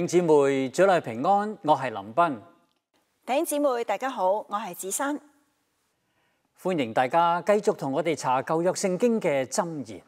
弟兄姊妹，早丽平安，我系林斌。弟兄姊妹，大家好，我系子山。欢迎大家继续同我哋查旧约圣经嘅箴言。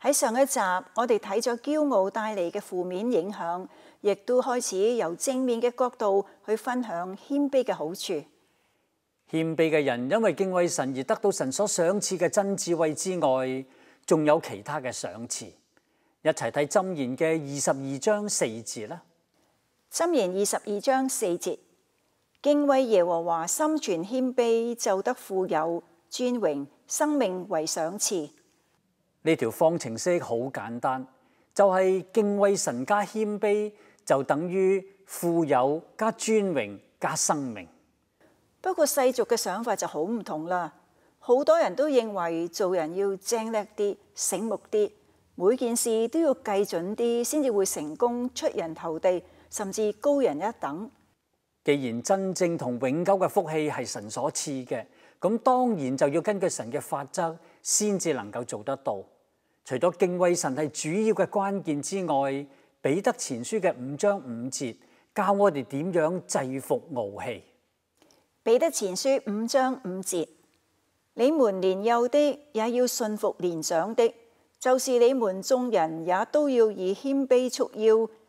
喺上一集，我哋睇咗骄傲带嚟嘅负面影响，亦都开始由正面嘅角度去分享谦卑嘅好处。谦卑嘅人因为敬畏神而得到神所赏赐嘅真智慧之外，仲有其他嘅赏赐。一齐睇箴言嘅二十二章四节啦。箴言二十二章四节：敬畏耶和华，心存谦卑，就得富有、尊荣、生命为赏赐。呢条方程式好简单，就系敬畏神加谦卑，就等于富有加尊荣加生命。不过世俗嘅想法就好唔同啦。好多人都认为做人要精叻啲、醒目啲，每件事都要计准啲，先至会成功、出人头地。甚至高人一等。既然真正同永久嘅福气係神所赐嘅，咁當然就要根據神嘅法則先至能夠做得到。除咗敬畏神係主要嘅關鍵之外，彼得前書嘅五章五節教我哋點樣制服傲氣。彼得前書五章五節：你們年幼的也要信服年長的；就是你們眾人也都要以謙卑束腰。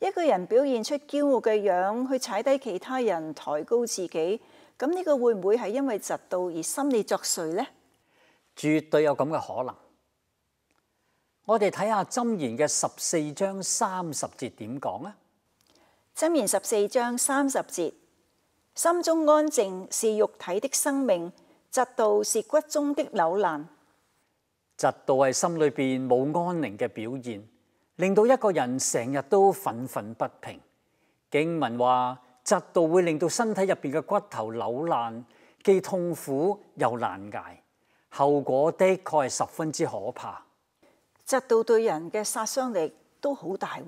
一個人表現出驕傲嘅樣，去踩低其他人，抬高自己，咁呢個會唔會係因為嫉妒而心理作祟呢？絕對有咁嘅可能。我哋睇下《真言》嘅十四章三十節點講啊，《真言》十四章三十節，心中安靜是肉體的生命，嫉妒是骨中的扭攔。嫉妒係心裏边冇安寧嘅表現。令到一个人成日都愤愤不平。经文话嫉妒会令到身体入边嘅骨头扭烂，既痛苦又难捱，后果的确系十分之可怕。嫉妒对人嘅杀伤力都好大。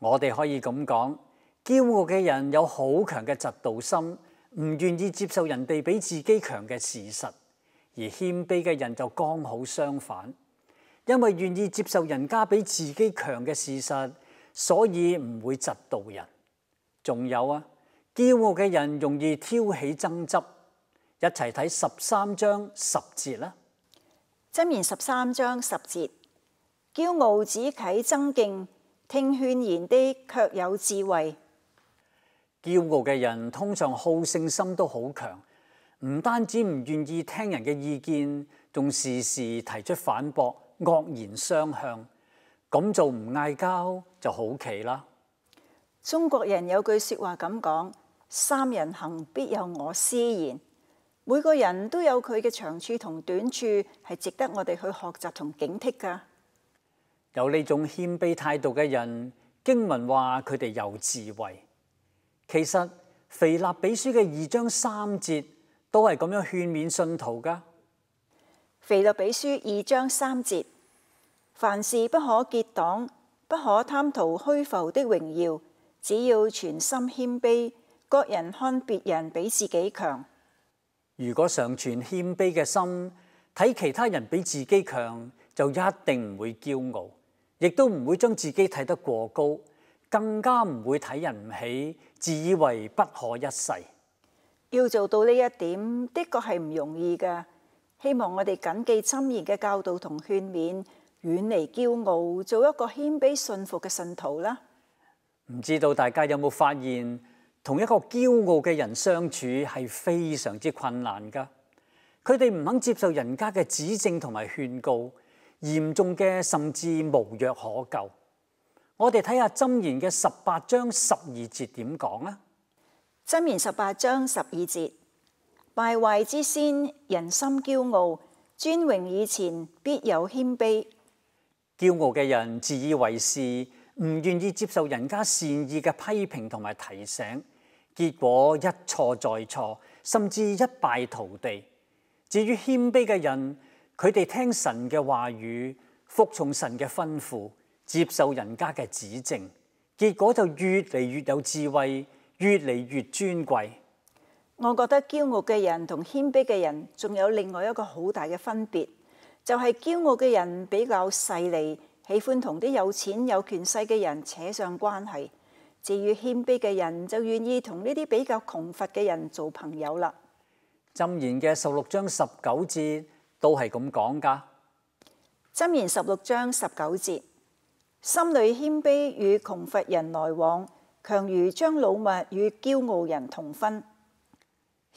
我哋可以咁讲：骄傲嘅人有好强嘅嫉妒心，唔愿意接受人哋比自己强嘅事实；而谦卑嘅人就刚好相反。因为愿意接受人家比自己强嘅事实，所以唔会窒到人。仲有啊，骄傲嘅人容易挑起争执。一齐睇十三章十节啦。箴言十三章十节，骄傲只启增竞，听劝言的却有智慧。骄傲嘅人通常好胜心都好强，唔单止唔愿意听人嘅意见，仲时时提出反驳。恶言相向，咁做唔嗌交就好奇啦。中国人有句说话咁讲：三人行，必有我师焉。每个人都有佢嘅长处同短处，系值得我哋去学习同警惕噶。有呢种谦卑态度嘅人，经文话佢哋有智慧。其实腓立比书嘅二章三节都系咁样劝勉信徒噶。肥律比书二章三节，凡事不可结党，不可贪图虚浮的荣耀，只要全心谦卑，各人看别人比自己强。如果常存谦卑嘅心，睇其他人比自己强，就一定唔会骄傲，亦都唔会将自己睇得过高，更加唔会睇人唔起，自以为不可一世。要做到呢一点，的确系唔容易噶。希望我哋谨记箴言嘅教导同劝勉，远离骄傲，做一个谦卑信服嘅信徒啦。唔知道大家有冇发现，同一个骄傲嘅人相处系非常之困难噶。佢哋唔肯接受人家嘅指正同埋劝告，严重嘅甚至无药可救。我哋睇下箴言嘅十八章十二节点讲啦。箴言十八章十二节。败坏之先，人心骄傲，尊荣以前必有谦卑。骄傲嘅人自以为是，唔愿意接受人家善意嘅批评同埋提醒，结果一错再错，甚至一败涂地。至于谦卑嘅人，佢哋听神嘅话语，服从神嘅吩咐，接受人家嘅指正，结果就越嚟越有智慧，越嚟越尊贵。我觉得骄傲嘅人同谦卑嘅人仲有另外一个好大嘅分别，就系骄傲嘅人比较势利，喜欢同啲有钱有权势嘅人扯上关系；至于谦卑嘅人就愿意同呢啲比较穷乏嘅人做朋友啦。浸言嘅十六章十九节都系咁讲噶。浸言十六章十九节，心里谦卑与穷乏人来往，强如将老物与骄傲人同分。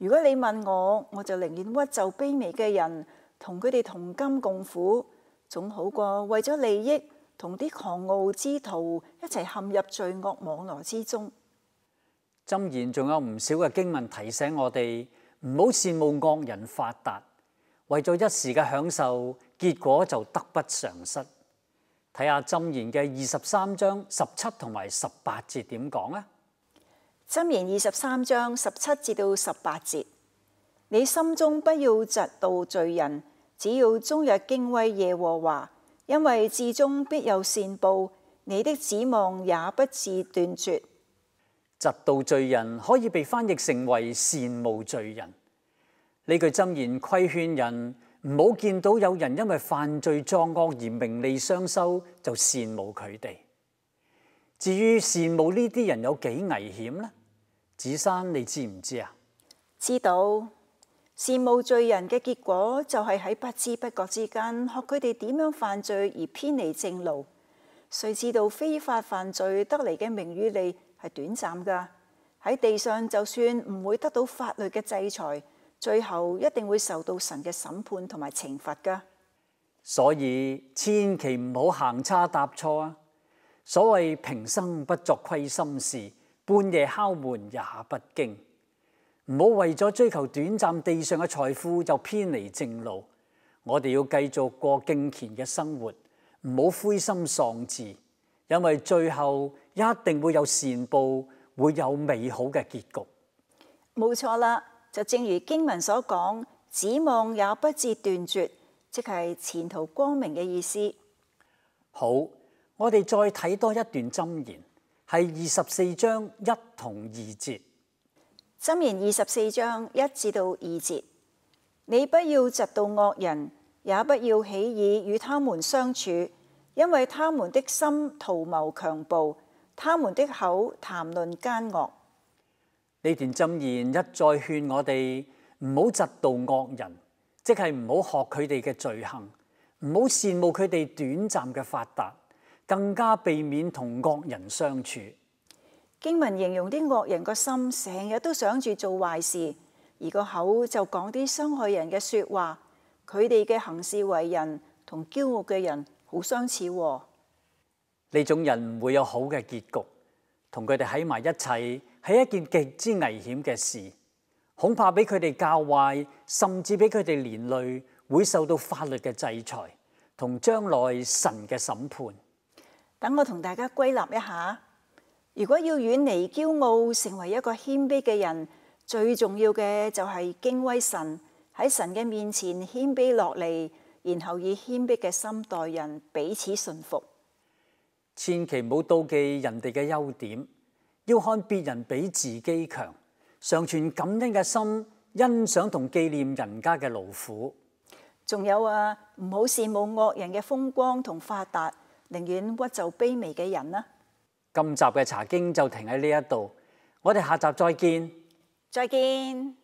如果你问我，我就宁愿屈就卑微嘅人，同佢哋同甘共苦，总好过为咗利益同啲狂傲之徒一齐陷入罪恶网络之中。针言仲有唔少嘅经文提醒我哋唔好羡慕恶人发达，为咗一时嘅享受，结果就得不偿失。睇下针言嘅二十三章十七同埋十八节点讲啊？箴言二十三章十七至到十八节，你心中不要嫉妒罪人，只要终日敬畏耶和华，因为至终必有善报，你的指望也不至断绝。嫉妒罪人可以被翻译成为羡慕罪人。呢句箴言规劝人唔好见到有人因为犯罪作恶而名利双收就羡慕佢哋。至于羡慕呢啲人有几危险呢？子山，你知唔知啊？知道，羡慕罪人嘅结果就系喺不知不覺之間學佢哋點樣犯罪而偏離正路。誰知道非法犯罪得嚟嘅名与利係短暫噶？喺地上就算唔會得到法律嘅制裁，最後一定會受到神嘅審判同埋懲罰噶。所以千祈唔好行差踏錯啊！所謂平生不作虧心事。半夜敲门也不惊，唔好为咗追求短暂地上嘅财富就偏离正路。我哋要继续过敬虔嘅生活，唔好灰心丧志，因为最后一定会有善报，会有美好嘅结局。冇错啦，就正如经文所讲，指望也不至断绝，即系前途光明嘅意思。好，我哋再睇多一段针言。系二十四章一同二节，箴言二十四章一至到二节，你不要嫉妒恶人，也不要起意与他们相处，因为他们的心图谋强暴，他们的口谈论奸恶。呢段箴言一再劝我哋唔好嫉妒恶人，即系唔好学佢哋嘅罪行，唔好羡慕佢哋短暂嘅发达。更加避免同恶人相处。经文形容啲恶人个心成日都想住做坏事，而个口就讲啲伤害人嘅说话。佢哋嘅行事为人同骄傲嘅人好相似。呢种人唔会有好嘅结局。同佢哋喺埋一齐系一件极之危险嘅事，恐怕俾佢哋教坏，甚至俾佢哋连累，会受到法律嘅制裁同将来神嘅审判。等我同大家归纳一下，如果要远离骄傲，成为一个谦卑嘅人，最重要嘅就系敬畏神喺神嘅面前谦卑落嚟，然后以谦卑嘅心待人，彼此信服。千祈唔好妒忌人哋嘅优点，要看别人比自己强，常存感恩嘅心，欣赏同纪念人家嘅劳苦。仲有啊，唔好羡慕恶人嘅风光同发达。宁愿屈就卑微嘅人啦。今集嘅茶经就停喺呢一度，我哋下集再见。再见。